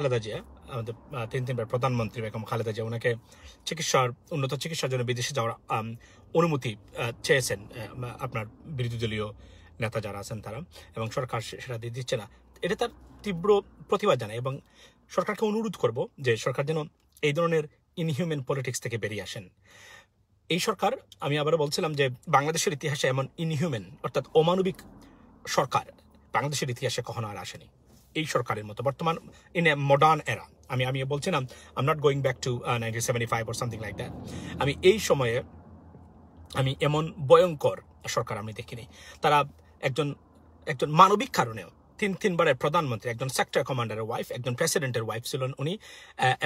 খালেদা জিয়া আমাদের তিন তিনবার প্রধানমন্ত্রী বেগম খালেদা জিয়া ওনাকে চিকিৎসার উন্নত চিকিৎসার জন্য বিদেশে যাওয়ার অনুমতি চেয়েছেন আপনার বিরোধী দলীয় নেতা যারা আছেন তারা এবং সরকার সেটা দিয়ে দিচ্ছে না এটা তার তীব্র প্রতিবাদ জানায় এবং সরকারকে অনুরোধ করব যে সরকার যেন এই ধরনের ইনহিউম্যান পলিটিক্স থেকে বেরিয়ে আসেন এই সরকার আমি আবারও বলছিলাম যে বাংলাদেশের ইতিহাসে এমন ইনহিউম্যান অর্থাৎ অমানবিক সরকার বাংলাদেশের ইতিহাসে কখনো আর আসেনি এই সরকারের মতো বর্তমান ইন এ মডার্ন এরা আমি আমি বলছিলাম am not going back to nineteen seventy five or something like that আমি এই সময়ে আমি এমন ভয়ঙ্কর সরকার আমি দেখিনি তারা একজন একজন মানবিক কারণেও তিন তিনবারের প্রধানমন্ত্রী একজন সেক্টর কমান্ডারের ওয়াইফ একজন প্রেসিডেন্টের ওয়াইফ ছিলেন উনি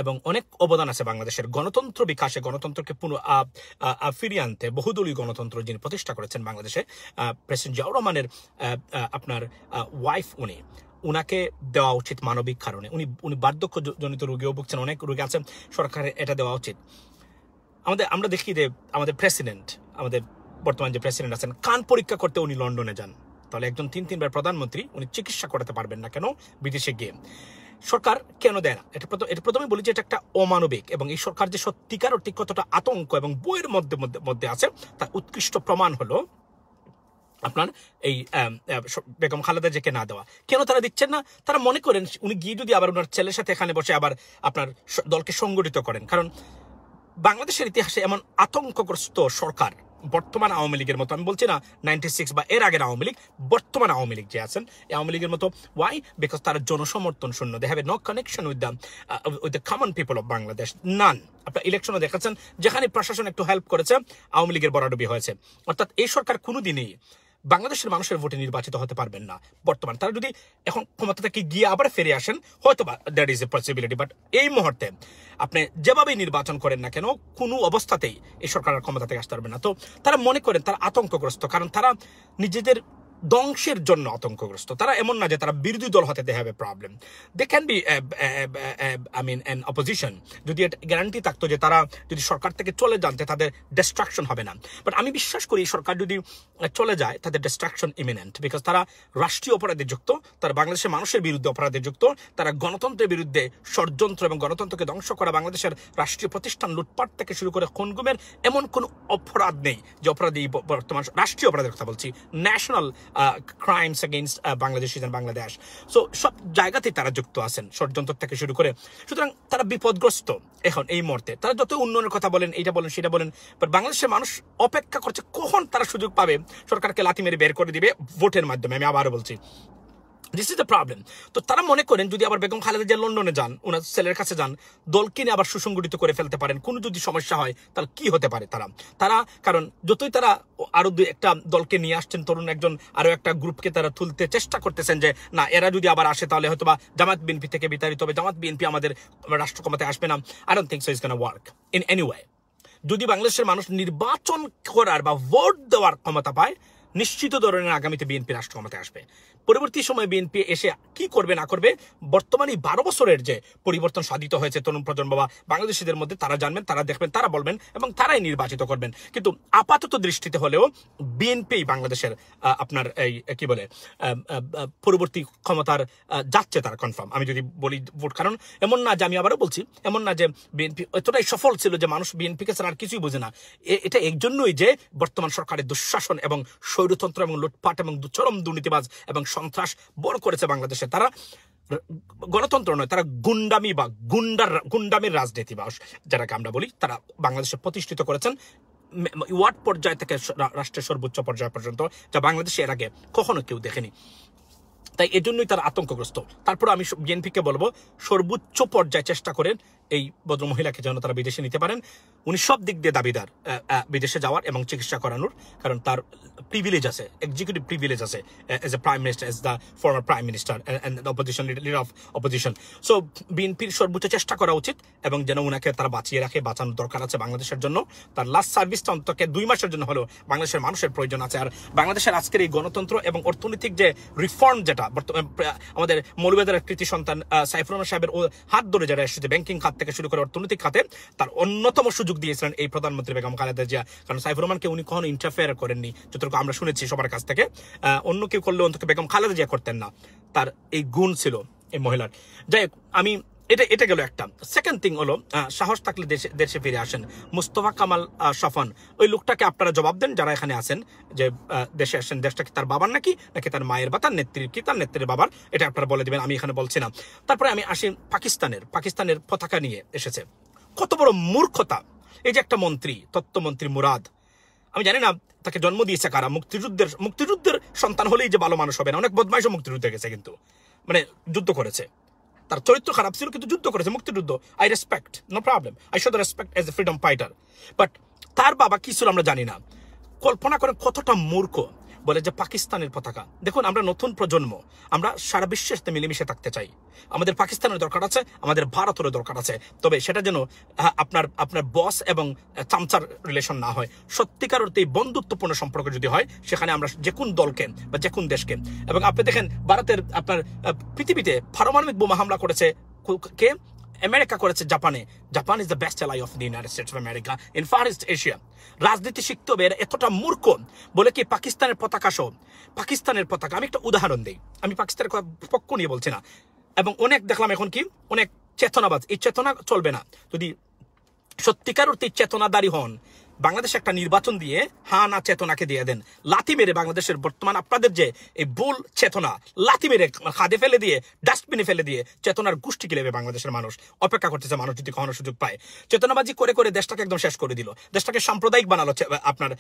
এবং অনেক অবদান আছে বাংলাদেশের গণতন্ত্র বিকাশে গণতন্ত্রকে পুনঃ ফিরিয়ে আনতে বহুদলীয় গণতন্ত্র যিনি প্রতিষ্ঠা করেছেন বাংলাদেশে প্রেসিডেন্ট জিয়াউর রহমানের আপনার ওয়াইফ উনি উনাকে দেওয়া উচিত মানবিক কারণে উনি উনি বার্ধক্যজনিত রোগীও ভুগছেন অনেক রোগী আছেন সরকারের এটা দেওয়া উচিত আমাদের আমরা দেখি যে আমাদের প্রেসিডেন্ট আমাদের বর্তমান যে প্রেসিডেন্ট আছেন কান পরীক্ষা করতে উনি লন্ডনে যান তাহলে একজন তিন তিনবার প্রধানমন্ত্রী উনি চিকিৎসা করাতে পারবেন না কেন বিদেশে গিয়ে সরকার কেন দেয় না এটা এটা প্রথমে বলি যে এটা একটা অমানবিক এবং এই সরকার যে সত্যিকার ঠিক কতটা আতঙ্ক এবং বইয়ের মধ্যে মধ্যে আছে তার উৎকৃষ্ট প্রমাণ হলো আপনার এই বেগম খালেদা জেকে না দেওয়া কেন তারা দিচ্ছেন না তারা মনে করেন উনি গিয়ে যদি আবার ওনার ছেলের সাথে এখানে বসে আবার আপনার দলকে সংগঠিত করেন কারণ বাংলাদেশের ইতিহাসে এমন আতঙ্কগ্রস্ত সরকার বর্তমান আওয়ামী লীগের মতো আমি বলছি না নাইনটি সিক্স বা এর আগের আওয়ামী লীগ বর্তমান আওয়ামী লীগ যে আছেন এই আওয়ামী লীগের মতো ওয়াই বিকজ তারা জনসমর্থন শূন্য they have no connection with the with the common people of Bangladesh none আপনার ইলেকশনও দেখাচ্ছেন যেখানে প্রশাসন একটু হেল্প করেছে আওয়ামী লীগের বরাডুবি হয়েছে অর্থাৎ এই সরকার কোনোদিনই বাংলাদেশের মানুষের ভোটে নির্বাচিত হতে পারবেন না বর্তমান তারা যদি এখন ক্ষমতা থেকে গিয়ে আবার ফিরে আসেন হয়তো বা that is a possibility but এই মুহূর্তে আপনি যেভাবেই নির্বাচন করেন না কেন কোনো অবস্থাতেই এই সরকারের ক্ষমতা থেকে আসতে পারবেন না তো তারা মনে করেন তারা আতঙ্কগ্রস্ত কারণ তারা নিজেদের ধ্বংসের জন্য আতঙ্কগ্রস্ত তারা এমন না যে তারা বিরোধী দল হতে they have a problem they can be I mean an opposition যদি এটা গ্যারান্টি থাকতো যে তারা যদি সরকার থেকে চলে যানতে তাদের ডিস্ট্রাকশন হবে না বাট আমি বিশ্বাস করি সরকার যদি চলে যায় তাদের ডিস্ট্রাকশন ইমিনেন্ট বিকজ তারা রাষ্ট্রীয় অপরাধে যুক্ত তারা বাংলাদেশের মানুষের বিরুদ্ধে অপরাধে যুক্ত তারা গণতন্ত্রের বিরুদ্ধে ষড়যন্ত্র এবং গণতন্ত্রকে ধ্বংস করা বাংলাদেশের রাষ্ট্রীয় প্রতিষ্ঠান লুটপাট থেকে শুরু করে খুনগুমের এমন কোনো অপরাধ নেই যে অপরাধী বর্তমান রাষ্ট্রীয় অপরাধের কথা বলছি national crimes against Bangladeshis and Bangladesh so সব জায়গাতেই তারা যুক্ত আছেন ষড়যন্ত্র থেকে শুরু করে সুতরাং তারা বিপদগ্রস্ত এখন এই মুহূর্তে তারা যত উন্নয়নের কথা বলেন এটা বলেন সেটা বলেন বাট বাংলাদেশের মানুষ অপেক্ষা করছে কখন তারা সুযোগ পাবে সরকারকে লাথি মেরে বের করে দিবে ভোটের মাধ্যমে আমি আবারও বলছি দিস ইজ দ্য প্রবলেম তো তারা মনে করেন যদি আবার বেগম খালেদা জিয়া লন্ডনে যান ওনার ছেলের কাছে যান দলকে নিয়ে আবার সুসংগঠিত করে ফেলতে পারেন কোনো যদি সমস্যা হয় তাহলে কি হতে পারে তারা তারা কারণ যতই তারা আরও দুই একটা দলকে নিয়ে আসছেন তরুণ একজন আরও একটা গ্রুপকে তারা তুলতে চেষ্টা করতেছেন যে না এরা যদি আবার আসে তাহলে হয়তো বা জামাত বিএনপি থেকে বিতাড়িত হবে জামাত বিএনপি আমাদের রাষ্ট্র ক্ষমতায় আসবে না I don't think so is can work in any way যদি বাংলাদেশের মানুষ নির্বাচন করার বা ভোট দেওয়ার ক্ষমতা পায় নিশ্চিত ধরনের আগামীতে বিএনপি রাষ্ট্র ক্ষমতায় আসবে পরবর্তী সময়ে বিএনপি এসে কি করবে না করবে বর্তমানে বারো বছরের যে পরিবর্তন সাধিত হয়েছে তরুণ প্রজন্ম বা বাংলাদেশিদের মধ্যে তারা জানবেন তারা দেখবেন তারা বলবেন এবং তারাই নির্বাচিত করবেন কিন্তু আপাতত দৃষ্টিতে হলেও বিএনপি বাংলাদেশের আপনার এই কি বলে পরবর্তী ক্ষমতার যাচ্ছে তারা কনফার্ম আমি যদি বলি ভোট কারণ এমন না যে আমি আবারও বলছি এমন না যে বিএনপি এতটাই সফল ছিল যে মানুষ বিএনপিকে ছাড়া আর কিছুই বোঝে না এটা এর জন্যই যে বর্তমান সরকারের দুঃশাসন এবং স্বৈরতন্ত্র এবং লুটপাট এবং চরম দুর্নীতিবাজ এবং সন্ত্রাস বড় করেছে বাংলাদেশে তারা গণতন্ত্র নয় তারা গুন্ডামি বা গুন্ডার গুন্ডামির রাজনীতি বা যারাকে আমরা বলি তারা বাংলাদেশে প্রতিষ্ঠিত করেছেন ওয়ার্ড পর্যায় থেকে রাষ্ট্রের সর্বোচ্চ পর্যায় পর্যন্ত যা বাংলাদেশে এর আগে কখনো কেউ দেখেনি তাই এজন্যই তারা আতঙ্কগ্রস্ত তারপর আমি বিএনপিকে বলবো সর্বোচ্চ পর্যায়ে চেষ্টা করেন এই ভদ্রমহিলাকে যেন তারা বিদেশে নিতে পারেন উনি সব দিক দিয়ে দাবিদার বিদেশে যাওয়ার এবং চিকিৎসা করানোর কারণ তার প্রিভিলেজ আছে এক্সিকিউটিভ প্রিভিলেজ আছে as a prime minister as the former prime minister opposition leader of opposition so বিএনপির সর্বোচ্চ চেষ্টা করা উচিত এবং যেন ওনাকে তারা বাঁচিয়ে রাখে বাঁচানোর দরকার আছে বাংলাদেশের জন্য তার লাস্ট সার্ভিসটা অন্তকে দুই মাসের জন্য হলো বাংলাদেশের মানুষের প্রয়োজন আছে আর বাংলাদেশের আজকের এই গণতন্ত্র এবং অর্থনৈতিক যে রিফর্ম যেটা আমাদের মৌলবাজারের কৃতি সন্তান সাইফুর সাহেবের হাত ধরে যারা এসেছে ব্যাংকিং খাত থেকে শুরু করে অর্থনৈতিক খাতে তার অন্যতম সুযোগ দিয়েছিলেন এই প্রধানমন্ত্রী বেগম খালেদা জিয়া কারণ সাইফুর রহমানকে উনি কখনো ইন্টারফেয়ার করেননি যতটুকু আমরা শুনেছি সবার কাছ থেকে অন্য কেউ করলে অন্তত বেগম খালেদা জিয়া করতেন না তার এই গুণ ছিল এই মহিলার যাই আমি এটা এটা গেল একটা সেকেন্ড থিং হলো সাহস থাকলে দেশে দেশে ফিরে আসেন মুস্তফা কামাল সফন ওই লোকটাকে আপনারা জবাব দেন যারা এখানে আছেন যে দেশে আসেন দেশটাকে তার বাবার নাকি নাকি তার মায়ের বা তার নেত্রীর কি তার নেত্রীর বাবার এটা আপনারা বলে দেবেন আমি এখানে বলছি না তারপরে আমি আসি পাকিস্তানের পাকিস্তানের পতাকা নিয়ে এসেছে কত বড় মূর্খতা এই যে একটা মন্ত্রী তত্ত্বমন্ত্রী মুরাদ আমি জানি না তাকে জন্ম দিয়েছে কারা মুক্তিযুদ্ধের মুক্তিযুদ্ধের সন্তান হলেই যে ভালো মানুষ হবে না অনেক বদমাইশও মুক্তিযুদ্ধে গেছে কিন্তু মানে যুদ্ধ করেছে তার চরিত্র খারাপ ছিল কিন্তু যুদ্ধ করেছে মুক্তিযুদ্ধ I respect no problem I show respect as a freedom fighter but তার বাবা কি ছিল আমরা জানি না কল্পনা করেন কতটা মূর্খ বলে যে পাকিস্তানের পতাকা দেখুন আমরা নতুন প্রজন্ম আমরা সারা বিশ্বের সাথে মিলেমিশে থাকতে চাই আমাদের পাকিস্তানের দরকার আছে আমাদের ভারতেরও দরকার আছে তবে সেটা যেন হ্যাঁ, আপনার আপনার বস এবং চামচার রিলেশন না হয় সত্যিকার অর্থে বন্ধুত্বপূর্ণ সম্পর্ক যদি হয় সেখানে আমরা যে কোন দলকে বা যে কোন দেশকে এবং আপনি দেখেন ভারতের আপনার পৃথিবীতে পারমাণবিক বোমা হামলা করেছে কে আমেরিকা করেছে জাপানে Japan is the best ally of the United States of America in far east Asia রাজনীতি শিখতে এতটা মূর্খ বলে কি পাকিস্তানের পতাকা সহ পাকিস্তানের পতাকা আমি একটা উদাহরণ দিই আমি পাকিস্তানের পক্ষ নিয়ে বলছি না এবং অনেক দেখলাম এখন কি অনেক চেতনাবাজ এই চেতনা চলবে না যদি সত্যিকার অর্থে চেতনাদারী হন বাংলাদেশ একটা নির্বাচন দিয়ে হা না চেতনাকে দিয়ে দেন লাথি মেরে বাংলাদেশের বর্তমান আপনাদের যে এই ভুল চেতনা লাথি মেরে খাদে ফেলে দিয়ে ডাস্টবিনে ফেলে দিয়ে চেতনার গোষ্ঠী কিলেবে বাংলাদেশের মানুষ অপেক্ষা করতেছে মানুষ যদি কখনো সুযোগ পায় চেতনাবাজি করে করে দেশটাকে একদম শেষ করে দিল দেশটাকে সাম্প্রদায়িক বানালো আপনার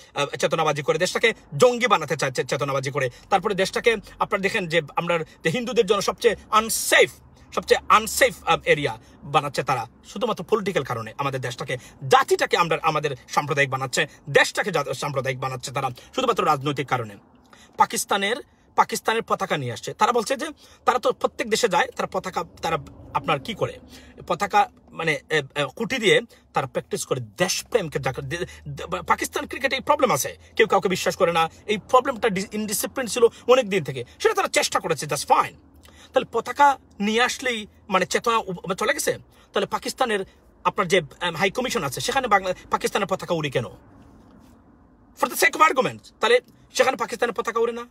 চেতনাবাজি করে দেশটাকে জঙ্গি বানাতে চায় চেতনাবাজি করে তারপরে দেশটাকে আপনার দেখেন যে আমরা হিন্দুদের জন্য সবচেয়ে আনসেফ সবচেয়ে আনসেফ এরিয়া um, বানাচ্ছে তারা শুধুমাত্র পলিটিক্যাল কারণে আমাদের দেশটাকে জাতিটাকে আমরা আমাদের সাম্প্রদায়িক বানাচ্ছে দেশটাকে সাম্প্রদায়িক বানাচ্ছে তারা শুধুমাত্র রাজনৈতিক কারণে পাকিস্তানের পাকিস্তানের পতাকা নিয়ে আসছে তারা বলছে যে তারা তো প্রত্যেক দেশে যায় তারা পতাকা তারা আপনার কি করে পতাকা মানে কুটি দিয়ে তারা প্র্যাকটিস করে দেশপ্রেমকে পাকিস্তান ক্রিকেটে এই প্রবলেম আছে কেউ কাউকে বিশ্বাস করে না এই প্রবলেমটা ইনডিসিপ্লিন ছিল অনেক দিন থেকে সেটা তারা চেষ্টা করেছে দ্যাটস ফাইন তাহলে পতাকা নিয়ে আসলেই মানে চেতনা মানে চলে গেছে তাহলে পাকিস্তানের আপনার যে হাই কমিশন আছে সেখানে পাকিস্তানের পতাকা উড়ি কেন for the sake of argument তাহলে সেখানে পাকিস্তানের পতাকা উড়ে না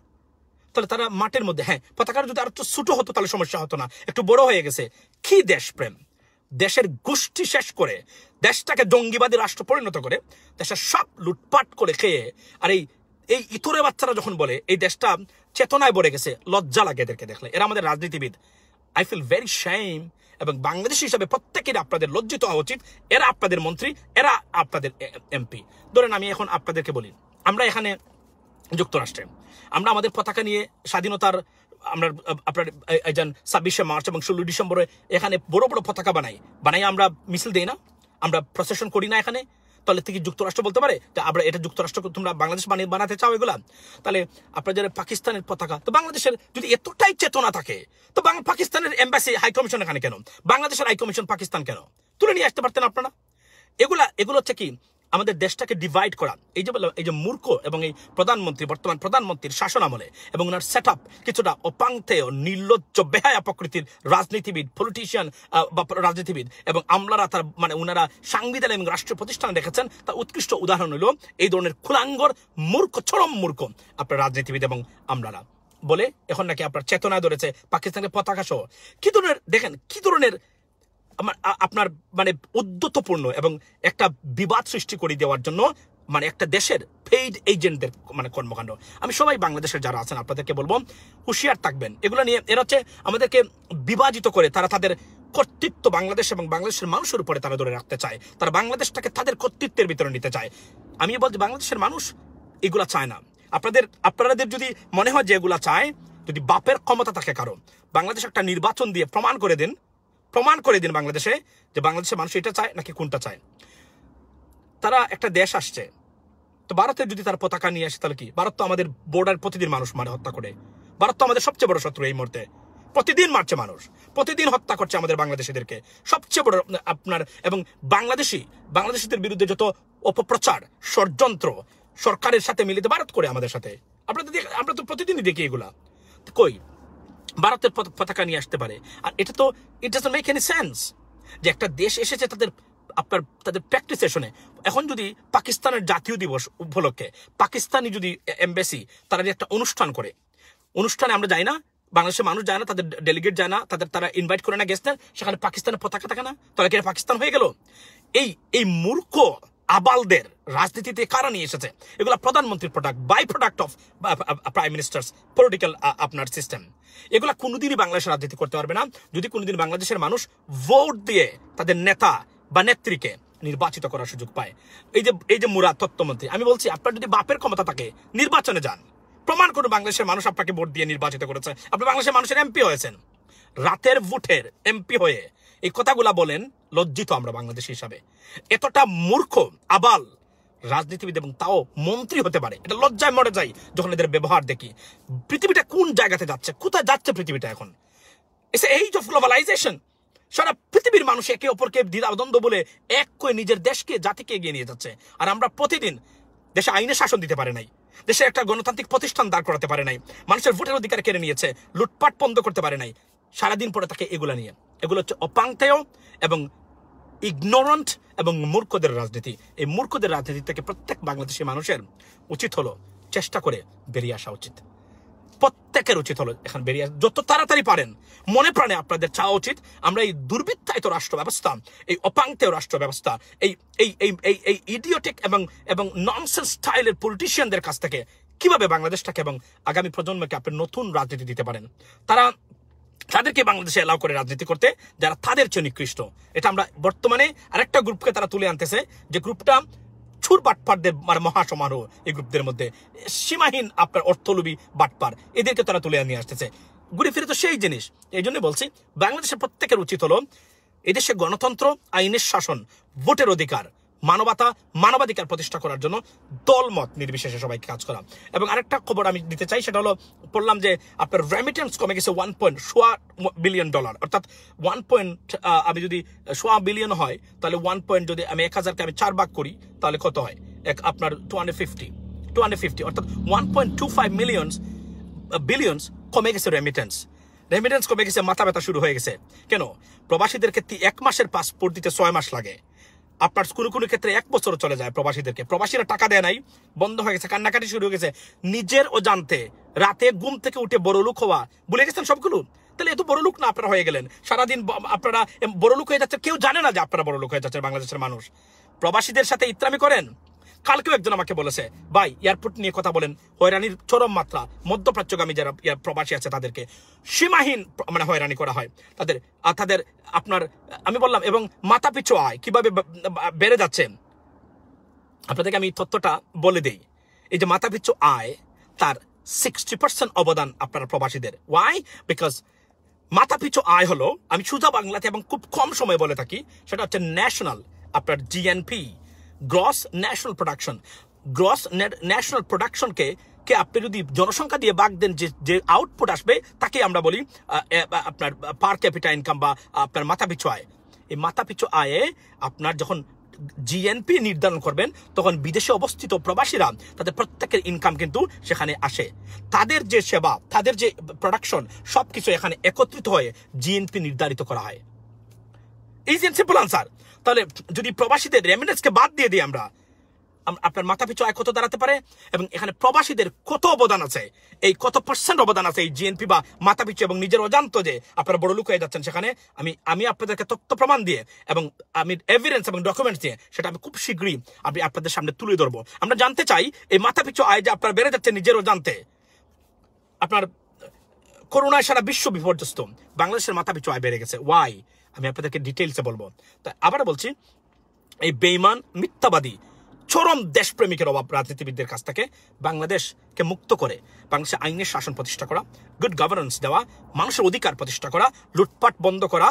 তাহলে তারা মাঠের মধ্যে হ্যাঁ পতাকাটা যদি আর একটু ছোটো হতো তাহলে সমস্যা হতো না একটু বড় হয়ে গেছে কি দেশপ্রেম দেশের গোষ্ঠী শেষ করে দেশটাকে জঙ্গিবাদী রাষ্ট্র পরিণত করে দেশের সব লুটপাট করে খেয়ে আর এই এই ইতরে বাচ্চারা যখন বলে এই দেশটা চেতনায় বড়ে গেছে লজ্জা লাগে এদেরকে দেখলে এরা আমাদের রাজনীতিবিদ আই ফিল ভেরি শ্যাম এবং বাংলাদেশ হিসাবে প্রত্যেকের আপনাদের লজ্জিত হওয়া উচিত এরা আপনাদের মন্ত্রী এরা আপনাদের এমপি ধরেন আমি এখন আপনাদেরকে বলি আমরা এখানে যুক্তরাষ্ট্রে আমরা আমাদের পতাকা নিয়ে স্বাধীনতার আমরা আপনার একজন ছাব্বিশে মার্চ এবং ষোলো ডিসেম্বরে এখানে বড় বড় পতাকা বানাই বানাই আমরা মিছিল দেই না আমরা প্রসেশন করি না এখানে তাহলে থেকে যুক্তরাষ্ট্র বলতে পারে যে আমরা এটা যুক্তরাষ্ট্র তোমরা বাংলাদেশ বানিয়ে বানাতে চাও এগুলা তাহলে আপনার যারা পাকিস্তানের পতাকা তো বাংলাদেশের যদি এতটাই চেতনা থাকে তো পাকিস্তানের এম্বাসি হাই কমিশন এখানে কেন বাংলাদেশের হাই কমিশন পাকিস্তান কেন তুলে নিয়ে আসতে পারতেন আপনারা এগুলা এগুলো হচ্ছে কি আমাদের দেশটাকে ডিভাইড করা এই যে বললাম এই যে মূর্খ এবং এই প্রধানমন্ত্রী বর্তমান প্রধানমন্ত্রীর শাসন আমলে এবং ওনার সেট আপ কিছুটা ও নির্লজ্জ বেহায়া প্রকৃতির রাজনীতিবিদ পলিটিশিয়ান বা রাজনীতিবিদ এবং আমলারা তার মানে ওনারা সাংবিধান এবং রাষ্ট্রীয় প্রতিষ্ঠান রেখেছেন তার উৎকৃষ্ট উদাহরণ হলো এই ধরনের খুলাঙ্গর মূর্খ চরম মূর্খ আপনার রাজনীতিবিদ এবং আমলারা বলে এখন নাকি আপনার চেতনা ধরেছে পাকিস্তানের পতাকা সহ কি ধরনের দেখেন কি ধরনের আপনার মানে উদ্যতপূর্ণ এবং একটা বিবাদ সৃষ্টি করে দেওয়ার জন্য মানে একটা দেশের পেইড এজেন্টদের মানে কর্মকাণ্ড আমি সবাই বাংলাদেশের যারা আছেন আপনাদেরকে বলবো হুশিয়ার থাকবেন এগুলো নিয়ে এরা হচ্ছে আমাদেরকে বিভাজিত করে তারা তাদের কর্তৃত্ব বাংলাদেশ এবং বাংলাদেশের মানুষের উপরে তারা ধরে রাখতে চায় তারা বাংলাদেশটাকে তাদের কর্তৃত্বের ভিতরে নিতে চায় আমি বলছি বাংলাদেশের মানুষ এগুলা চায় না আপনাদের আপনাদের যদি মনে হয় যে এগুলা চায় যদি বাপের ক্ষমতা থাকে কারো বাংলাদেশ একটা নির্বাচন দিয়ে প্রমাণ করে দেন প্রমাণ করে দিন বাংলাদেশে যে বাংলাদেশের মানুষ এটা চায় নাকি কোনটা চায় তারা একটা দেশ আসছে তো ভারতে যদি তার পতাকা নিয়ে আসে তাহলে কি ভারত তো আমাদের বোর্ডার প্রতিদিন মানুষ মারে হত্যা করে ভারত তো আমাদের সবচেয়ে বড় শত্রু এই মুহূর্তে প্রতিদিন মারছে মানুষ প্রতিদিন হত্যা করছে আমাদের বাংলাদেশিদেরকে সবচেয়ে বড় আপনার এবং বাংলাদেশি বাংলাদেশিদের বিরুদ্ধে যত অপপ্রচার ষড়যন্ত্র সরকারের সাথে মিলিত ভারত করে আমাদের সাথে আমরা তো আমরা তো প্রতিদিনই দেখি এগুলা কই ভারতের পতাকা নিয়ে আসতে পারে আর এটা তো it does make any sense যে একটা দেশ এসেছে তাদের আপনার তাদের প্র্যাকটিস সেশনে এখন যদি পাকিস্তানের জাতীয় দিবস উপলক্ষে পাকিস্তানি যদি এমবেসি তারা যে একটা অনুষ্ঠান করে অনুষ্ঠানে আমরা যাই না বাংলাদেশের মানুষ যায় না তাদের ডেলিগেট যায় না তাদের তারা ইনভাইট করে না গেস্টদের সেখানে পাকিস্তানের পতাকা থাকে না তাহলে কি পাকিস্তান হয়ে গেল এই এই মূর্খ আবালদের রাজনীতিতে কারা নিয়ে এসেছে এগুলো প্রধানমন্ত্রীর product by product of prime minister's political আপনার সিস্টেম এগুলো কোনোদিনই বাংলাদেশের রাজনীতি করতে পারবে না যদি কোনোদিন বাংলাদেশের মানুষ ভোট দিয়ে তাদের নেতা বা নেত্রীকে নির্বাচিত করার সুযোগ পায় এই যে এই যে মুরা তত্ত্বমন্ত্রী আমি বলছি আপনার যদি বাপের ক্ষমতা থাকে নির্বাচনে যান প্রমাণ করুন বাংলাদেশের মানুষ আপনাকে ভোট দিয়ে নির্বাচিত করেছে আপনি বাংলাদেশের মানুষের এমপি হয়েছেন রাতের ভোটের এমপি হয়ে এই কথাগুলা বলেন লজ্জিত আমরা বাংলাদেশ হিসাবে এতটা মূর্খ আবাল রাজনীতিবিদ এবং তাও মন্ত্রী হতে পারে এটা লজ্জায় মরে যাই যখন এদের ব্যবহার দেখি পৃথিবীটা কোন জায়গাতে যাচ্ছে কোথায় যাচ্ছে পৃথিবীটা এখন এইজ অফ গ্লোবালাইজেশন সারা পৃথিবীর মানুষ একে অপরকে দ্বিধাদ্বন্দ্ব বলে এক করে নিজের দেশকে জাতিকে এগিয়ে নিয়ে যাচ্ছে আর আমরা প্রতিদিন দেশে আইনে শাসন দিতে পারে নাই দেশে একটা গণতান্ত্রিক প্রতিষ্ঠান দাঁড় করাতে পারে নাই মানুষের ভোটের অধিকার কেড়ে নিয়েছে লুটপাট বন্ধ করতে পারে নাই সারাদিন পরে তাকে এগুলা নিয়ে এগুলো হচ্ছে অপাংতেয় এবং ইগনোরেন্ট এবং মূর্খদের রাজনীতি এই মূর্খদের রাজনীতি থেকে প্রত্যেক বাংলাদেশি মানুষের উচিত হলো চেষ্টা করে বেরিয়ে আসা উচিত প্রত্যেকের উচিত হলো এখন বেরিয়ে যত তাড়াতাড়ি পারেন মনে প্রাণে আপনাদের চাওয়া উচিত আমরা এই দুর্বৃত্তায়িত রাষ্ট্র ব্যবস্থা এই অপাংতেয় রাষ্ট্র ব্যবস্থা এই এই এই এই এই ইডিওটিক এবং এবং ননসেন্স স্টাইলের পলিটিশিয়ানদের কাছ থেকে কিভাবে বাংলাদেশটাকে এবং আগামী প্রজন্মকে আপনি নতুন রাজনীতি দিতে পারেন তারা তাদেরকে বাংলাদেশে এলাও করে রাজনীতি করতে যারা তাদের চেয়ে নিকৃষ্ট এটা আমরা বর্তমানে আরেকটা গ্রুপকে তারা তুলে আনতেছে যে গ্রুপটা ছুর বাটপারদের মানে মহাসমারোহ এই গ্রুপদের মধ্যে সীমাহীন আপনার অর্থলোভী বাটপার এদেরকে তারা তুলে নিয়ে আসতেছে ঘুরে ফিরে তো সেই জিনিস এই জন্য বলছি বাংলাদেশের প্রত্যেকের উচিত হলো এদেশে গণতন্ত্র আইনের শাসন ভোটের অধিকার মানবতা মানবাধিকার প্রতিষ্ঠা করার জন্য দলমত নির্বিশেষে সবাইকে কাজ করা এবং আরেকটা খবর আমি দিতে চাই সেটা হলো পড়লাম যে আপনার রেমিটেন্স কমে গেছে ওয়ান পয়েন্ট সোয়া বিলিয়ন ডলার অর্থাৎ ওয়ান পয়েন্ট আমি যদি সোয়া বিলিয়ন হয় তাহলে ওয়ান পয়েন্ট যদি আমি এক হাজারকে আমি চার ভাগ করি তাহলে কত হয় এক আপনার two hundred fifty two hundred fifty অর্থাৎ one point two five millions billions কমে গেছে রেমিটেন্স রেমিটেন্স কমে গেছে মাথা ব্যথা শুরু হয়ে গেছে কেন প্রবাসীদেরকে এক মাসের পাসপোর্ট দিতে ছয় মাস লাগে আপনার স্কুলগুলোর ক্ষেত্রে এক বছর চলে যায় প্রবাসীদেরকে প্রবাসীরা টাকা দেয় নাই বন্ধ হয়ে গেছে কান্নাকাটি শুরু হয়ে গেছে নিজের ও জানতে রাতে ঘুম থেকে উঠে বড় লোক হওয়া বলে গেছেন সবগুলো তাহলে এত বড় লোক না আপনারা হয়ে গেলেন সারাদিন আপনারা বড় লোক হয়ে যাচ্ছে কেউ জানে না যে আপনারা বড় লোক হয়ে যাচ্ছে বাংলাদেশের মানুষ প্রবাসীদের সাথে ইত্রামি করেন কালকেও একজন আমাকে বলেছে ভাই এয়ারপোর্ট নিয়ে কথা বলেন হয়রানির চরম মাত্রা মধ্যপ্রাচ্যগামী যারা প্রবাসী আছে তাদেরকে সীমাহীন মানে হয়রানি করা হয় তাদের আর তাদের আপনার আমি বললাম এবং মাথা পিছু আয় কিভাবে বেড়ে যাচ্ছে আপনাদেরকে আমি তথ্যটা বলে দেই এই যে মাথা পিছু আয় তার সিক্সটি পার্সেন্ট অবদান আপনারা প্রবাসীদের ওয়াই বিকজ মাথা পিছু আয় হলো আমি সুজা বাংলাতে এবং খুব কম সময় বলে থাকি সেটা হচ্ছে ন্যাশনাল আপনার GNP gross national production gross national প্রোডাকশনকে কে আপনি যদি জনসংখ্যা দিয়ে বাগ দেন যে যে আউটপুট আসবে তাকে আমরা বলি আপনার পার ক্যাপিটা ইনকাম বা আপনার মাথাপিছু আয় এই মাথাপিছু আয়ে আপনার যখন জিএনপি নির্ধারণ করবেন তখন বিদেশে অবস্থিত প্রবাসীরা তাদের প্রত্যেকের ইনকাম কিন্তু সেখানে আসে তাদের যে সেবা তাদের যে প্রোডাকশন সব কিছু এখানে একত্রিত হয়ে জিএনপি নির্ধারিত করা হয় এই যে সিম্পল আনসার তাহলে যদি প্রবাসীদের রেমিনেন্সকে বাদ দিয়ে দিই আমরা আপনার মাথা পিছু আয় কত দাঁড়াতে পারে এবং এখানে প্রবাসীদের কত অবদান আছে এই কত পার্সেন্ট অবদান আছে এই জিএনপি বা মাথা পিছু এবং নিজের অজান্ত যে আপনারা বড় লোক হয়ে যাচ্ছেন সেখানে আমি আমি আপনাদেরকে তথ্য প্রমাণ দিয়ে এবং আমি এভিডেন্স এবং ডকুমেন্টস দিয়ে সেটা আমি খুব শীঘ্রই আমি আপনাদের সামনে তুলে ধরবো আমরা জানতে চাই এই মাথা পিছু আয় যে আপনারা বেড়ে যাচ্ছে নিজের অজান্তে আপনার করোনায় সারা বিশ্ব বিপর্যস্ত বাংলাদেশের মাথা পিছু আয় বেড়ে গেছে ওয়াই আমি আপনাদেরকে ডিটেলসে বলবো তা আবার বলছি এই বেইমান মিথ্যাবাদী চরম দেশপ্রেমিকের অভাব রাজনীতিবিদদের কাছ থেকে বাংলাদেশকে মুক্ত করে বাংলাদেশে আইনের শাসন প্রতিষ্ঠা করা গুড গভর্নেন্স দেওয়া মানুষের অধিকার প্রতিষ্ঠা করা লুটপাট বন্ধ করা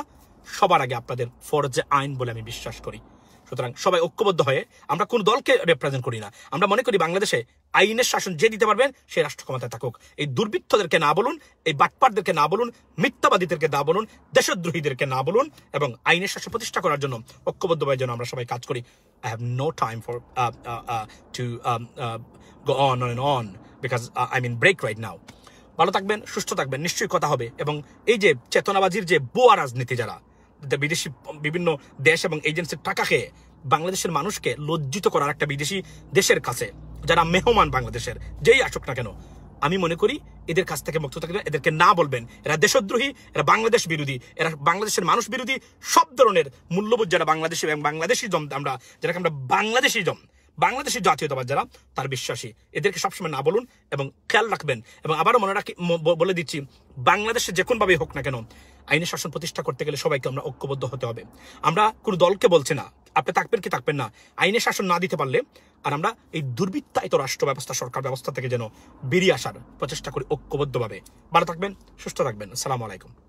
সবার আগে আপনাদের ফরজে আইন বলে আমি বিশ্বাস করি সুতরাং সবাই ঐক্যবদ্ধ হয়ে আমরা কোন দলকে রিপ্রেজেন্ট করি না আমরা মনে করি বাংলাদেশে আইনের শাসন যে দিতে পারবেন সেই রাষ্ট্র ক্ষমতায় থাকুক এই দুর্বৃত্তদেরকে না বলুন এই বাটপারদেরকে না বলুন মিথ্যাবাদীদেরকে না বলুন দেশদ্রোহীদেরকে না বলুন এবং আইনের শাসন প্রতিষ্ঠা করার জন্য ঐক্যবদ্ধ হয়ে যেন আমরা সবাই কাজ করি I have no time for to go on on on because I mean break right now ভালো থাকবেন সুস্থ থাকবেন নিশ্চয়ই কথা হবে এবং এই যে চেতনাবাজির যে বোয়া রাজনীতি যারা বিদেশি বিভিন্ন দেশ এবং এজেন্সির টাকা খেয়ে বাংলাদেশের মানুষকে লজ্জিত করার একটা বিদেশি দেশের কাছে যারা মেহমান বাংলাদেশের যেই আসুক না কেন আমি মনে করি এদের কাছ থেকে মুক্ত থাকবেন এদেরকে না বলবেন এরা দেশদ্রোহী এরা বাংলাদেশ বিরোধী এরা বাংলাদেশের মানুষ বিরোধী সব ধরনের মূল্যবোধ যারা বাংলাদেশি এবং বাংলাদেশি জম আমরা যারাকে আমরা বাংলাদেশি জম জাতীয় জাতীয়তাবাদ যারা তার বিশ্বাসী এদেরকে সবসময় না বলুন এবং খেয়াল রাখবেন এবং আবারও মনে রাখি বলে দিচ্ছি বাংলাদেশে যে কোনোভাবেই হোক না কেন আইনের শাসন প্রতিষ্ঠা করতে গেলে সবাইকে আমরা ঐক্যবদ্ধ হতে হবে আমরা কোনো দলকে বলছি না আপনি থাকবেন কি থাকবেন না আইনের শাসন না দিতে পারলে আর আমরা এই দুর্বৃত্তায়িত রাষ্ট্র ব্যবস্থা সরকার ব্যবস্থা থেকে যেন বেরিয়ে আসার প্রচেষ্টা করি ঐক্যবদ্ধভাবে ভালো থাকবেন সুস্থ থাকবেন সালাম আলাইকুম